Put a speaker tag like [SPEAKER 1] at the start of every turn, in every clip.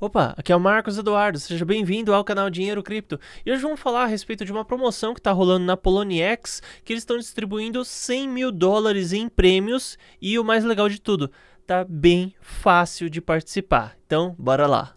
[SPEAKER 1] Opa, aqui é o Marcos Eduardo, seja bem-vindo ao canal Dinheiro Cripto. E hoje vamos falar a respeito de uma promoção que está rolando na Poloniex, que eles estão distribuindo 100 mil dólares em prêmios e o mais legal de tudo, tá bem fácil de participar. Então, bora lá!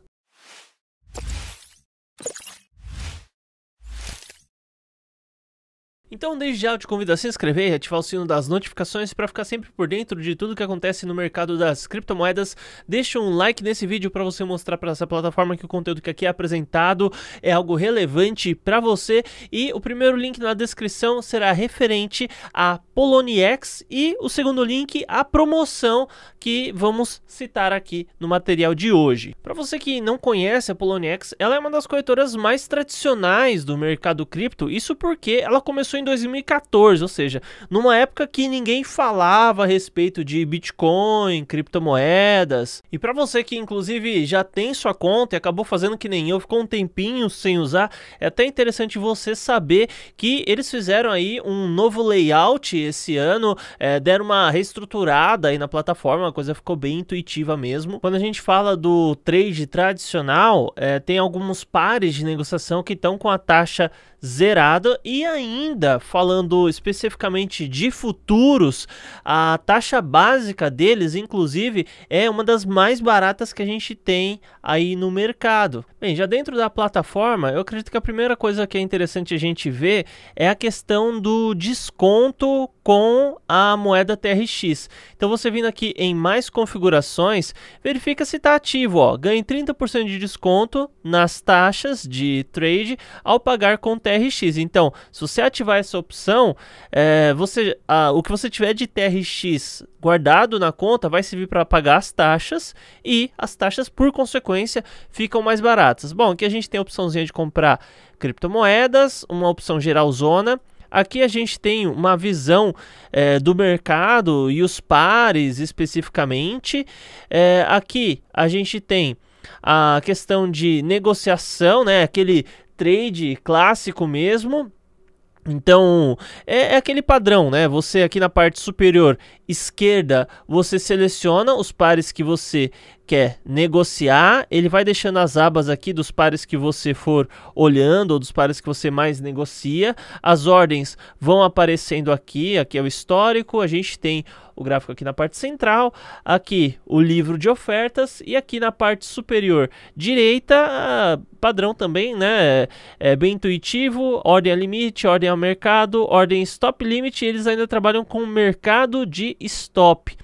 [SPEAKER 1] Então, desde já eu te convido a se inscrever e ativar o sino das notificações para ficar sempre por dentro de tudo que acontece no mercado das criptomoedas. Deixe um like nesse vídeo para você mostrar para essa plataforma que o conteúdo que aqui é apresentado é algo relevante para você. E o primeiro link na descrição será referente a Poloniex e o segundo link à promoção que vamos citar aqui no material de hoje. Para você que não conhece a Poloniex, ela é uma das corretoras mais tradicionais do mercado cripto. Isso porque ela começou em em 2014, ou seja, numa época que ninguém falava a respeito de Bitcoin, criptomoedas. E para você que inclusive já tem sua conta e acabou fazendo que nem eu, ficou um tempinho sem usar, é até interessante você saber que eles fizeram aí um novo layout esse ano, é, deram uma reestruturada aí na plataforma, a coisa ficou bem intuitiva mesmo. Quando a gente fala do trade tradicional, é, tem alguns pares de negociação que estão com a taxa zerada. E ainda, falando especificamente de futuros, a taxa básica deles, inclusive, é uma das mais baratas que a gente tem aí no mercado. Bem, já dentro da plataforma, eu acredito que a primeira coisa que é interessante a gente ver é a questão do desconto com a moeda TRX. Então você vindo aqui em mais configurações, verifica se está ativo, ó. ganhe 30% de desconto nas taxas de trade ao pagar com TRX. Então, se você ativar essa opção, é, você, a, o que você tiver de TRX guardado na conta vai servir para pagar as taxas e as taxas, por consequência, ficam mais baratas. Bom, aqui a gente tem a opçãozinha de comprar criptomoedas, uma opção zona. Aqui a gente tem uma visão é, do mercado e os pares especificamente. É, aqui a gente tem a questão de negociação, né? Aquele trade clássico mesmo. Então, é, é, aquele padrão, né? Você aqui na parte superior esquerda, você seleciona os pares que você quer negociar. Ele vai deixando as abas aqui dos pares que você for olhando ou dos pares que você mais negocia. As ordens vão aparecendo aqui. Aqui é o histórico. A gente tem o gráfico aqui na parte central, aqui o livro de ofertas e aqui na parte superior direita, ah, padrão também, né? É, é bem intuitivo, ordem a limite, ordem ao mercado, ordem stop limit, eles ainda trabalham com mercado de stop.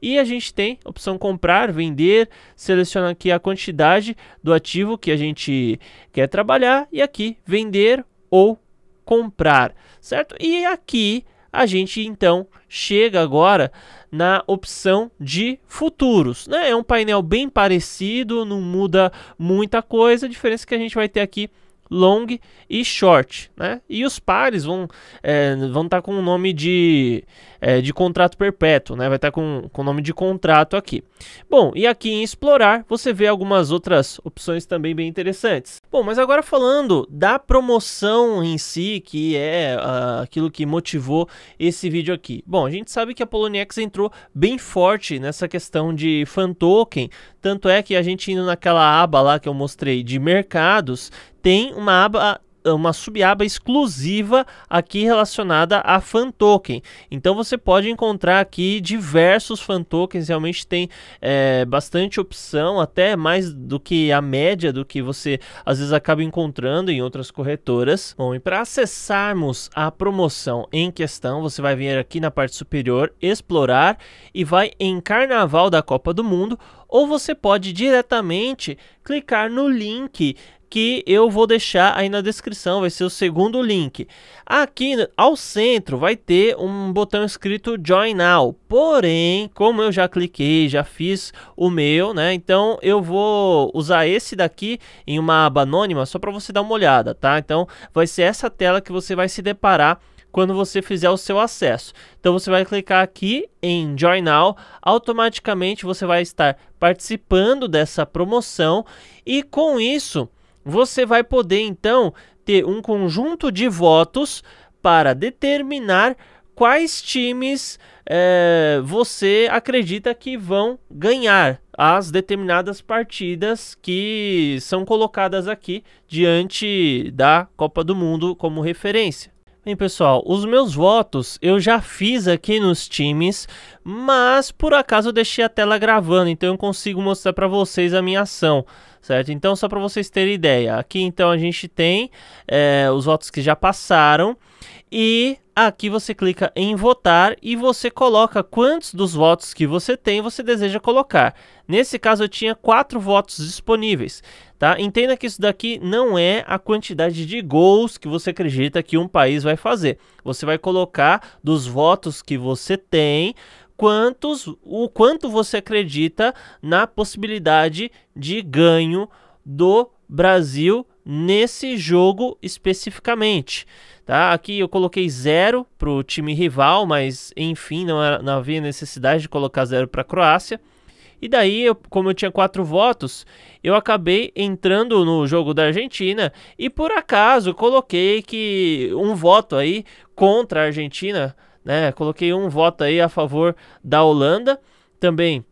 [SPEAKER 1] E a gente tem opção comprar, vender, seleciona aqui a quantidade do ativo que a gente quer trabalhar e aqui vender ou comprar, certo? E aqui a gente então chega agora na opção de futuros. Né? É um painel bem parecido, não muda muita coisa, a diferença é que a gente vai ter aqui long e short, né? E os pares vão é, vão estar tá com o nome de é, de contrato perpétuo, né? Vai estar tá com com o nome de contrato aqui. Bom, e aqui em explorar você vê algumas outras opções também bem interessantes. Bom, mas agora falando da promoção em si, que é uh, aquilo que motivou esse vídeo aqui. Bom, a gente sabe que a Poloniex entrou bem forte nessa questão de fan token, tanto é que a gente indo naquela aba lá que eu mostrei de mercados tem uma aba uma subaba exclusiva aqui relacionada a fan token. Então você pode encontrar aqui diversos fan tokens, realmente tem é, bastante opção, até mais do que a média do que você às vezes acaba encontrando em outras corretoras. Bom, e para acessarmos a promoção em questão, você vai vir aqui na parte superior, explorar e vai em Carnaval da Copa do Mundo ou você pode diretamente clicar no link que eu vou deixar aí na descrição, vai ser o segundo link. Aqui ao centro vai ter um botão escrito Join Now, porém, como eu já cliquei, já fiz o meu, né, então eu vou usar esse daqui em uma aba anônima só para você dar uma olhada, tá? Então vai ser essa tela que você vai se deparar quando você fizer o seu acesso. Então você vai clicar aqui em Join Now, automaticamente você vai estar participando dessa promoção e com isso você vai poder então ter um conjunto de votos para determinar quais times é, você acredita que vão ganhar as determinadas partidas que são colocadas aqui diante da Copa do Mundo como referência. Bem, pessoal, os meus votos eu já fiz aqui nos times, mas por acaso eu deixei a tela gravando, então eu consigo mostrar para vocês a minha ação, certo? Então, só para vocês terem ideia, aqui então a gente tem é, os votos que já passaram, e aqui você clica em votar e você coloca quantos dos votos que você tem você deseja colocar. Nesse caso eu tinha quatro votos disponíveis, tá? Entenda que isso daqui não é a quantidade de gols que você acredita que um país vai fazer. Você vai colocar dos votos que você tem quantos o quanto você acredita na possibilidade de ganho do Brasil nesse jogo especificamente. Tá? Aqui eu coloquei zero para o time rival, mas enfim, não, era, não havia necessidade de colocar zero para a Croácia. E daí, eu, como eu tinha quatro votos, eu acabei entrando no jogo da Argentina e por acaso coloquei que um voto aí contra a Argentina, né? Coloquei um voto aí a favor da Holanda também.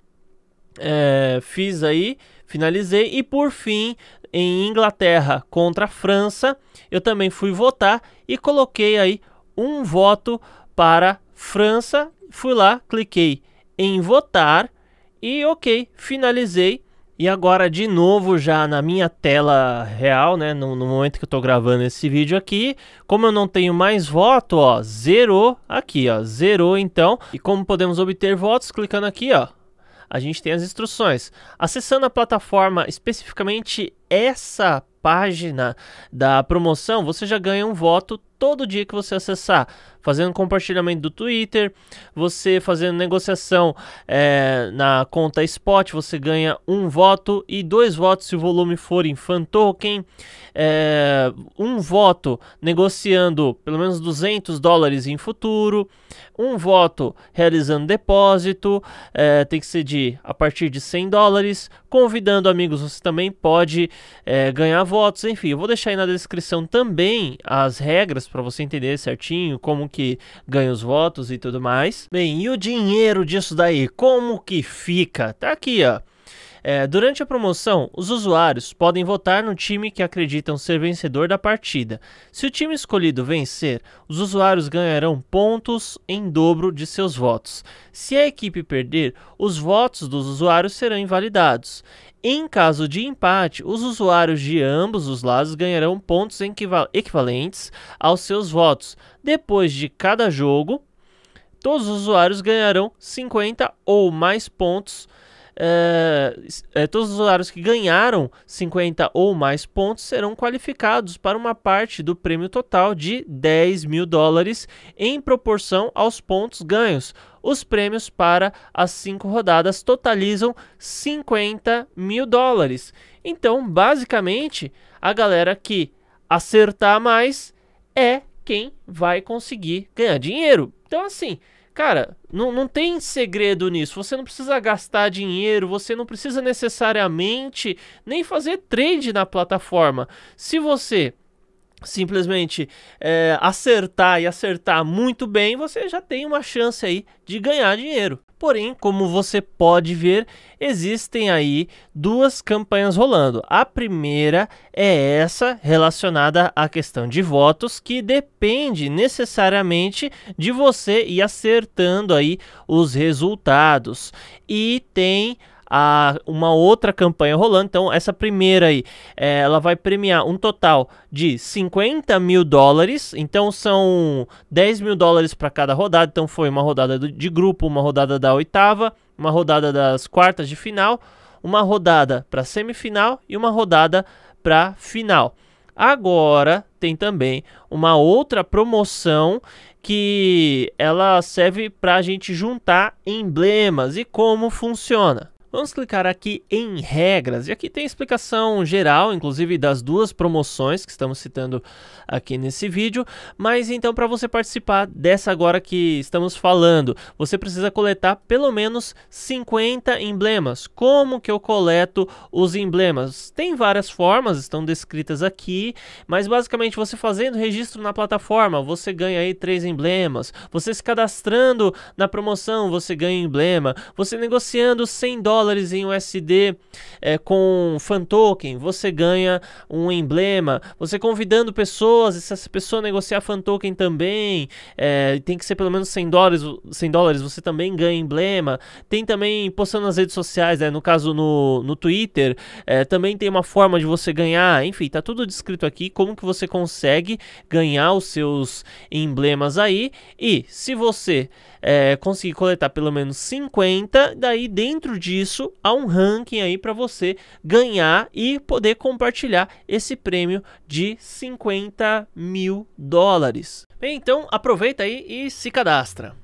[SPEAKER 1] É, fiz aí, finalizei e por fim em Inglaterra contra a França, eu também fui votar e coloquei aí um voto para França. Fui lá, cliquei em votar e ok, finalizei. E agora de novo já na minha tela real, né, no, no momento que eu estou gravando esse vídeo aqui, como eu não tenho mais voto, ó, zerou aqui, ó, zerou então. E como podemos obter votos? Clicando aqui, ó, a gente tem as instruções. Acessando a plataforma especificamente essa página da promoção, você já ganha um voto todo dia que você acessar, fazendo compartilhamento do Twitter, você fazendo negociação é, na conta Spot, você ganha um voto e dois votos se o volume for em fan token, é, um voto negociando pelo menos 200 dólares em futuro, um voto realizando depósito, é, tem que ser de a partir de 100 dólares, convidando amigos você também pode é, ganhar votos, enfim. Eu vou deixar aí na descrição também as regras para você entender certinho como que ganha os votos e tudo mais. Bem, e o dinheiro disso daí, como que fica? Tá aqui, ó. É, durante a promoção, os usuários podem votar no time que acreditam ser vencedor da partida. Se o time escolhido vencer, os usuários ganharão pontos em dobro de seus votos. Se a equipe perder, os votos dos usuários serão invalidados. Em caso de empate, os usuários de ambos os lados ganharão pontos equivalentes aos seus votos. Depois de cada jogo, todos os usuários ganharão 50 ou mais pontos é, todos os usuários que ganharam 50 ou mais pontos serão qualificados para uma parte do prêmio total de 10 mil dólares em proporção aos pontos ganhos. Os prêmios para as cinco rodadas totalizam 50 mil dólares. Então, basicamente, a galera que acertar mais é quem vai conseguir ganhar dinheiro. Então, assim, Cara, não, não tem segredo nisso. Você não precisa gastar dinheiro, você não precisa necessariamente nem fazer trade na plataforma. Se você simplesmente é, acertar e acertar muito bem, você já tem uma chance aí de ganhar dinheiro. Porém, como você pode ver, existem aí duas campanhas rolando. A primeira é essa relacionada à questão de votos, que depende necessariamente de você ir acertando aí os resultados. E tem a uma outra campanha rolando. Então, essa primeira aí, é, ela vai premiar um total de 50 mil dólares. Então, são 10 mil dólares para cada rodada. Então, foi uma rodada de grupo, uma rodada da oitava, uma rodada das quartas de final, uma rodada para semifinal e uma rodada para final. Agora tem também uma outra promoção que ela serve para a gente juntar emblemas e como funciona. Vamos clicar aqui em regras, e aqui tem explicação geral, inclusive das duas promoções que estamos citando aqui nesse vídeo, mas então para você participar dessa agora que estamos falando, você precisa coletar pelo menos 50 emblemas. Como que eu coleto os emblemas? Tem várias formas, estão descritas aqui, mas basicamente você fazendo registro na plataforma, você ganha aí três emblemas, você se cadastrando na promoção, você ganha um emblema, você negociando 100 dólares, dólares em USD é, com fan token, você ganha um emblema. Você convidando pessoas, se essa pessoa negociar fan token também, é, tem que ser pelo menos 100 dólares, 100 dólares, você também ganha emblema. Tem também postando nas redes sociais, né, no caso no, no Twitter, é, também tem uma forma de você ganhar. Enfim, tá tudo descrito aqui como que você consegue ganhar os seus emblemas aí. E se você é, conseguir coletar pelo menos 50, daí dentro disso isso, há um ranking aí para você ganhar e poder compartilhar esse prêmio de 50 mil dólares. Bem, então aproveita aí e se cadastra.